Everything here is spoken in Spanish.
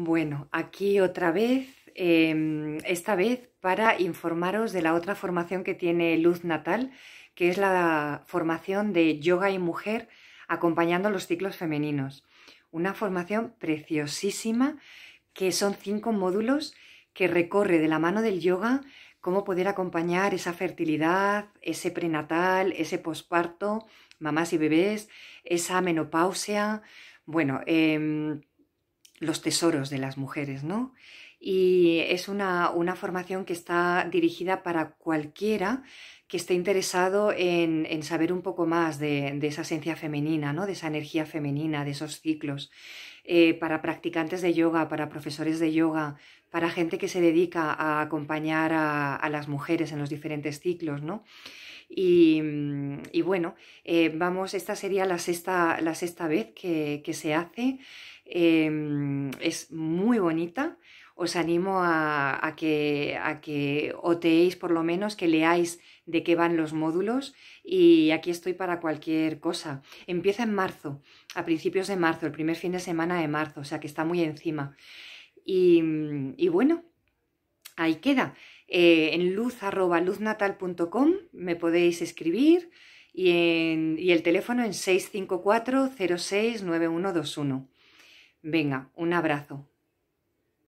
Bueno, aquí otra vez, em, esta vez para informaros de la otra formación que tiene Luz Natal, que es la formación de yoga y mujer acompañando los ciclos femeninos. Una formación preciosísima que son cinco módulos que recorre de la mano del yoga cómo poder acompañar esa fertilidad, ese prenatal, ese posparto, mamás y bebés, esa menopausia. Bueno, em, los tesoros de las mujeres, ¿no? Y es una, formación que está dirigida para cualquiera que esté interesado en, saber un poco más de, esa esencia femenina, ¿no? de esa energía femenina, de esos ciclos, eh, para practicantes de yoga, para profesores de yoga, para gente que se dedica a acompañar a, a las mujeres en los diferentes ciclos, ¿no? Mm, y, bueno, eh, vamos, esta sería la sexta, la sexta vez que, se hace. Em, es muy bonita. Os animo a, que, a que oteéis por lo menos, que leáis de qué van los módulos y aquí estoy para cualquier cosa. Empieza en marzo, a principios de marzo, el primer fin de semana de marzo, o sea que está muy encima. y mm, bueno, ahí queda. Eh, en luz arroba me podéis escribir y, en, y el teléfono en 654 Venga, un abrazo.